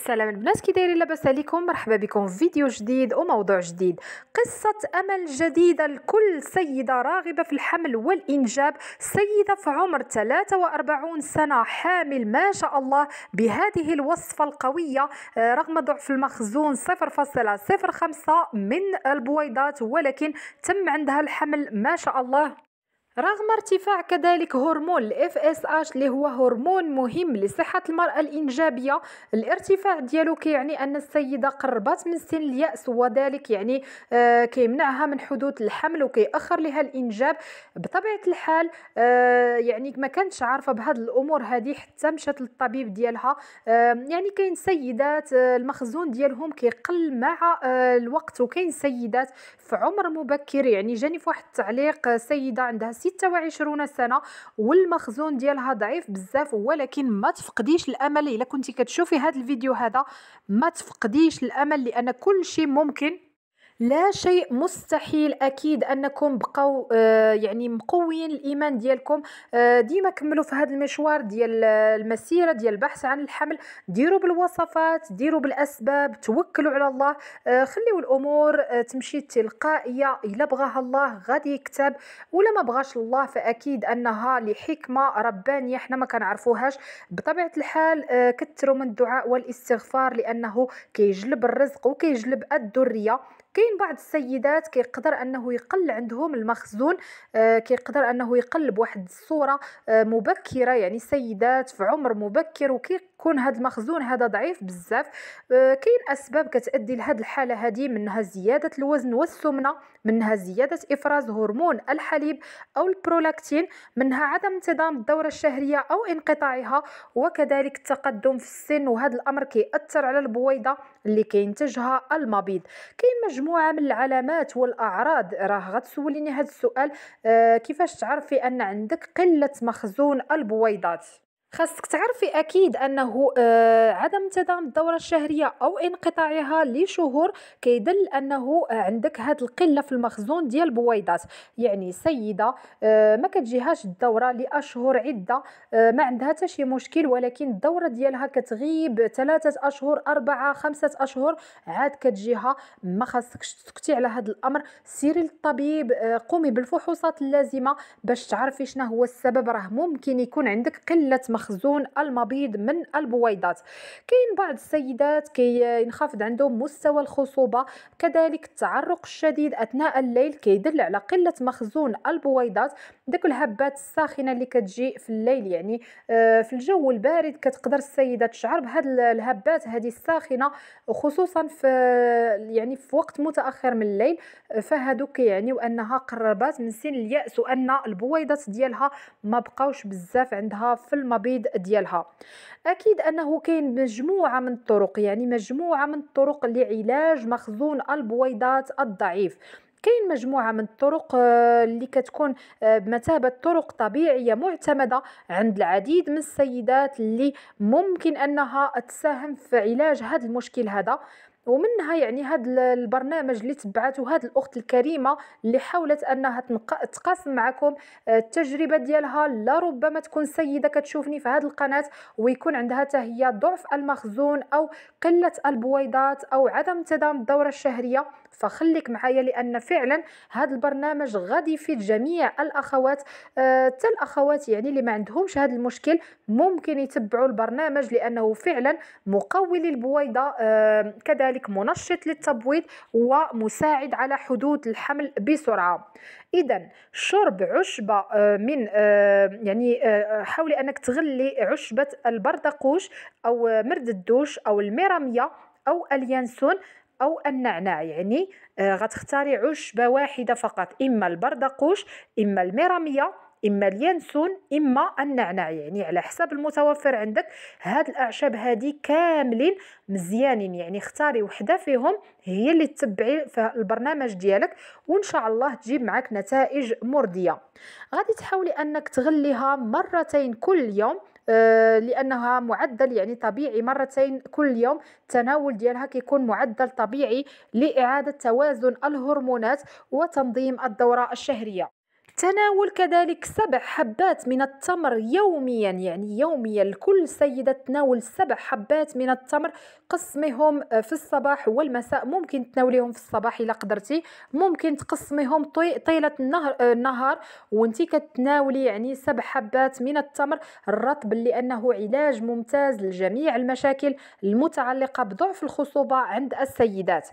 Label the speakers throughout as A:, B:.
A: السلام البنات كي دايرين لاباس عليكم مرحبا بكم في فيديو جديد وموضوع جديد قصه امل جديده لكل سيده راغبه في الحمل والانجاب سيده في عمر 43 سنه حامل ما شاء الله بهذه الوصفه القويه آه، رغم ضعف المخزون 0.05 من البويضات ولكن تم عندها الحمل ما شاء الله رغم ارتفاع كذلك هرمون اس FSH اللي هو هرمون مهم لصحة المرأة الإنجابية الارتفاع ديالو كيعني أن السيدة قربت من سن اليأس وذلك يعني آه كيمنعها من حدوث الحمل وكيأخر لها الإنجاب بطبيعة الحال آه يعني ما كانتش عارفة بهاد الأمور هذه حتى مشات للطبيب ديالها آه يعني كاين سيدات آه المخزون ديالهم كيقل مع آه الوقت وكاين سيدات في عمر مبكر يعني جاني في واحد التعليق آه، سيدة عندها 26 سنه والمخزون ديالها ضعيف بزاف ولكن ما تفقديش الامل الا كنتي كتشوفي هذا الفيديو هذا ما تفقديش الامل لان كل شيء ممكن لا شيء مستحيل اكيد انكم بقاو آه، يعني مقويين الايمان ديالكم آه، ديما كملوا في هذا المشوار ديال المسيره ديال البحث عن الحمل ديروا بالوصفات ديروا بالاسباب توكلوا على الله آه، خليوا الامور تمشي تلقائيه الا بغاها الله غادي يكتب ولا ما بغاش الله فاكيد انها لحكمه ربانيه حنا ما كنعرفوهاش بطبيعه الحال كثروا من الدعاء والاستغفار لانه كيجلب الرزق وكيجلب الذريه كاين بعض السيدات كيقدر انه يقل عندهم المخزون آه، كيقدر انه يقل بواحد الصوره آه، مبكره يعني سيدات في عمر مبكر يكون هذا المخزون هذا ضعيف بزاف آه، كاين اسباب كتادي لهذه الحاله هذه منها زياده الوزن والسمنه منها زياده افراز هرمون الحليب او البرولاكتين منها عدم انتظام الدوره الشهريه او انقطاعها وكذلك التقدم في السن وهذا الامر كيأثر على البويضه اللي كينتجها المبيض كاين مجموعه من العلامات والاعراض راه غتسوليني هذا السؤال آه كيفاش تعرفي ان عندك قله مخزون البويضات خاصك تعرفي اكيد انه آه، عدم تداوم الدوره الشهريه او انقطاعها لشهور كيدل انه آه، عندك هاد القله في المخزون ديال البويضات يعني سيده آه، ما كتجيهاش الدوره لاشهر عده ما عندها حتى شي مشكل ولكن الدوره ديالها كتغيب ثلاثه اشهر اربعه خمسه اشهر عاد كتجيها ما خاصكش تسكتي على هذا الامر سيري للطبيب قومي بالفحوصات اللازمه باش تعرفي شنو هو السبب راه ممكن يكون عندك قله مخزون المبيض من البويضات كاين بعض السيدات كينخفض عندهم مستوى الخصوبه كذلك التعرق الشديد اثناء الليل كيدل على قله مخزون البويضات داك الهبات الساخنه اللي كتجي في الليل يعني آه، في الجو البارد كتقدر السيده تشعر بهاد الهبات هذه الساخنه خصوصا في يعني في وقت متاخر من الليل فهادو كيعنيو انها قربات من سن الياس وان البويضات ديالها ما بقاوش بزاف عندها في المبيض ديالها اكيد انه كاين مجموعه من الطرق يعني مجموعه من الطرق لعلاج مخزون البويضات الضعيف كاين مجموعه من الطرق آه، اللي كتكون آه، بمثابه طرق طبيعيه معتمده عند العديد من السيدات اللي ممكن انها تساهم في علاج هذا المشكل هذا ومنها يعني هذا البرنامج اللي تبعته هاد الاخت الكريمه اللي حاولت انها تقاسم معكم آه، التجربه ديالها لا ربما تكون سيده كتشوفني في هاد القناه ويكون عندها حتى هي ضعف المخزون او قله البويضات او عدم انتظام الدوره الشهريه فخليك معايا لان فعلا هذا البرنامج غادي يفيد جميع الاخوات آه، حتى الاخوات يعني اللي ما عندهمش هذا المشكل ممكن يتبعوا البرنامج لانه فعلا مقوي للبويضه آه كذلك كذلك منشط للتبويض ومساعد على حدوث الحمل بسرعه اذا شرب عشبه آه، من آه، يعني آه، حاولي انك تغلي عشبه البردقوش او مرد الدوش او الميراميه او اليانسون او النعناع يعني غتختاري عشبه واحده فقط اما البردقوش اما الميراميه اما اليانسون اما النعناع يعني على حسب المتوفر عندك هاد الاعشاب هادي كاملين مزيانين يعني اختاري وحده فيهم هي اللي تتبعي في البرنامج ديالك وان شاء الله تجيب معك نتائج مرضيه غادي تحاولي انك تغليها مرتين كل يوم آه، لانها معدل يعني طبيعي مرتين كل يوم التناول ديالها كيكون معدل طبيعي لاعاده توازن الهرمونات وتنظيم الدوره الشهريه تناول كذلك سبع حبات من التمر يوميا يعني يوميا لكل سيدة تناول سبع حبات من التمر قسميهم آه، في الصباح والمساء ممكن تناوليهم في الصباح الا قدرتي ممكن تقسميهم طيله النهر آه، النهار وانت كتناولي يعني سبع حبات من التمر الرطب لانه علاج ممتاز لجميع المشاكل المتعلقه بضعف الخصوبه عند السيدات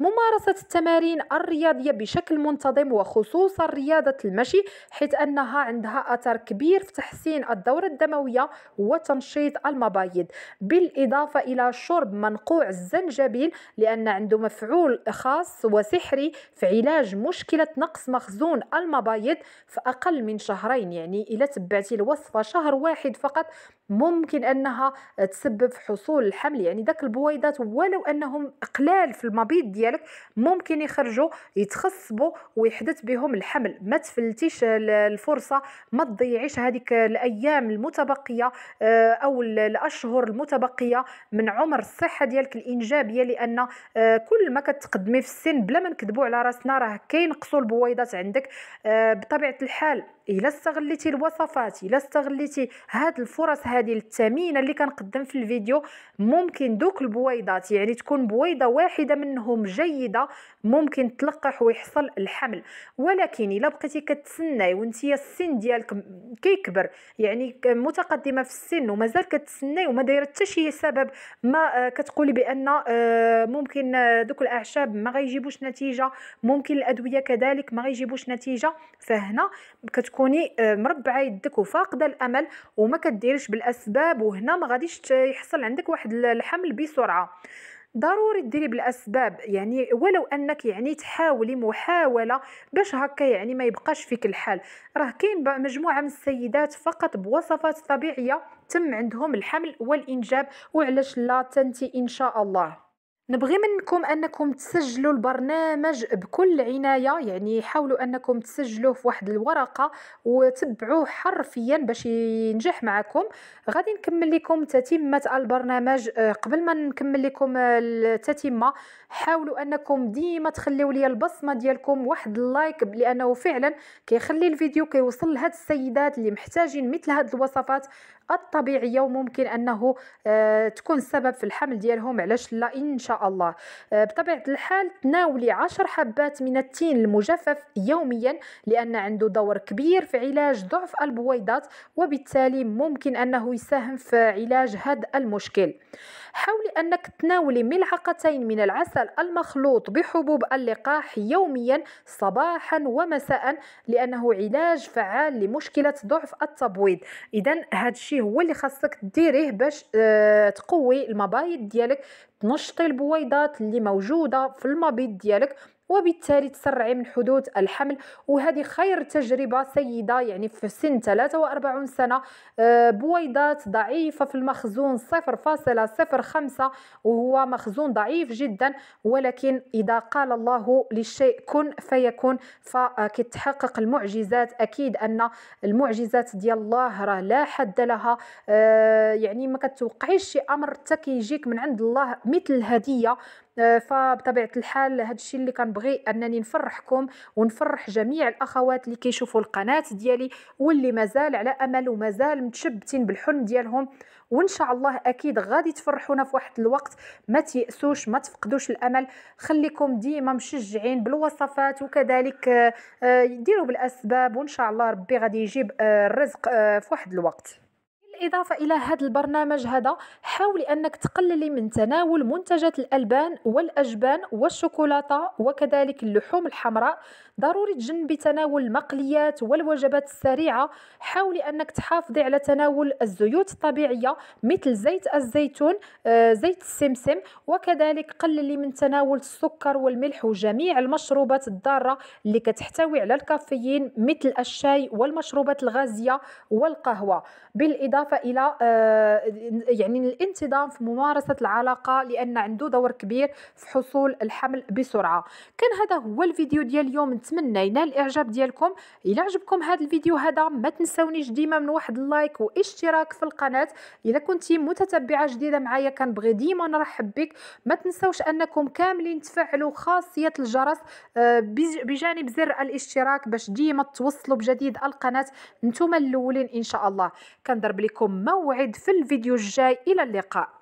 A: ممارسه التمارين الرياضيه بشكل منتظم وخصوصا رياضه المشي حيث انها عندها اثر كبير في تحسين الدوره الدمويه وتنشيط المبايض بالاضافه الى شرب منقوع الزنجبيل لأن عنده مفعول خاص وسحري في علاج مشكلة نقص مخزون المبايض في أقل من شهرين يعني إلا تبعتي الوصفة شهر واحد فقط ممكن انها تسبب في حصول الحمل يعني داك البويضات ولو انهم قلال في المبيض ديالك ممكن يخرجوا يتخصبوا ويحدث بهم الحمل ما تفلتيش الفرصه ما تضيعيش هذيك الايام المتبقيه آه، او الاشهر المتبقيه من عمر الصحه ديالك الانجابيه لان آه، كل ما كتقدمي في السن بلا ما نكذبوا على راسنا راه كينقصوا البويضات عندك آه، بطبيعه الحال الا استغليتي الوصفات الا استغليتي هاد الفرص هذه الثمينه اللي كنقدم في الفيديو ممكن دوك البويضات يعني تكون بويضه واحده منهم جيده ممكن تلقح ويحصل الحمل ولكن الا بقيتي كتسناي وانتي السن ديالك كيكبر يعني متقدمه في السن ومازال كتسناي وما دايره حتى شي سبب ما آه، كتقولي بان آه، ممكن آه، دوك الاعشاب ما غيجيبوش نتيجه ممكن الادويه كذلك ما غيجيبوش نتيجه فهنا كتكوني مربعه يدك وفاقده الامل وما كديريش بال الاسباب وهنا ما غاديش يحصل عندك واحد الحمل بسرعه ضروري ديري بالاسباب يعني ولو انك يعني تحاولي محاوله باش هكا يعني ما يبقاش فيك الحال راه كاين مجموعه من السيدات فقط بوصفات طبيعيه تم عندهم الحمل والانجاب وعلاش لا تنتي ان شاء الله نبغي منكم انكم تسجلوا البرنامج بكل عنايه يعني حاولوا انكم تسجلوه في واحد الورقه وتبعوه حرفيا باش ينجح معكم غادي نكمل لكم تتمه البرنامج آه، قبل ما نكمل لكم التتمه حاولوا انكم ديما تخليوا لي البصمه ديالكم واحد اللايك لانه فعلا كيخلي الفيديو كيوصل لهاد السيدات اللي محتاجين مثل هاد الوصفات الطبيعيه وممكن انه آه، تكون سبب في الحمل ديالهم علاش لا ان شاء الله آه، بطبيعة الحال تناولي عشر حبات من التين المجفف يوميا لأن عنده دور كبير في علاج ضعف البويضات وبالتالي ممكن أنه يساهم في علاج هذا المشكل حاولي أنك تناولي ملعقتين من العسل المخلوط بحبوب اللقاح يوميا صباحا ومساء لأنه علاج فعال لمشكلة ضعف التبويض إذا هذا الشيء هو اللي خاصك ديريه باش آه، تقوي المبايض ديالك تنشطي البويضات اللي موجودة في المبيض ديالك وبالتالي تسرعي من حدوث الحمل وهذه خير تجربة سيدة يعني في سن 43 سنة آه، بويضات ضعيفة في المخزون 0.05 وهو مخزون ضعيف جدا ولكن إذا قال الله للشيء كن فيكون فكتحقق المعجزات أكيد أن المعجزات ديال الله راه لا حد لها آه، يعني ما كتوقعيش شي أمر حتى كيجيك من عند الله مثل الهدية فبطبيعه الحال هذا الشيء اللي كنبغي انني نفرحكم ونفرح جميع الاخوات اللي كيشوفوا القناه ديالي واللي مازال على امل ومازال متشبتين بالحلم ديالهم وان شاء الله اكيد غادي تفرحونا في واحد الوقت ما تيأسوش ما تفقدوش الامل خليكم ديما مشجعين بالوصفات وكذلك آه، آه، ديروا بالاسباب وان شاء الله ربي غادي يجيب آه، الرزق في واحد الوقت بالإضافة إلى هذا البرنامج هذا حاول أنك تقللي من تناول منتجات الألبان والأجبان والشوكولاتة وكذلك اللحوم الحمراء ضروري تجنبي تناول المقليات والوجبات السريعة حاولي أنك تحافظي على تناول الزيوت الطبيعية مثل زيت الزيتون آه، زيت السمسم وكذلك قللي من تناول السكر والملح وجميع المشروبات الضارة اللي كتحتوي على الكافيين مثل الشاي والمشروبات الغازية والقهوة بالإضافة بالإضافة إلى آه، يعني الانتظام في ممارسة العلاقة لأن عنده دور كبير في حصول الحمل بسرعة كان هذا هو الفيديو ديال اليوم نتمنى ينال الإعجاب ديالكم الى عجبكم هذا الفيديو هذا ما تنسونيش ديما من واحد اللايك واشتراك في القناة الى كنتي متتبعة جديدة معايا كنبغي ديما نرحب بك ما تنسوش أنكم كاملين تفعلوا خاصية الجرس آه، بجانب زر الاشتراك باش ديما توصلوا بجديد القناة نتوما الأولين إن شاء الله كنضرب لكم لكم موعد في الفيديو الجاي إلى اللقاء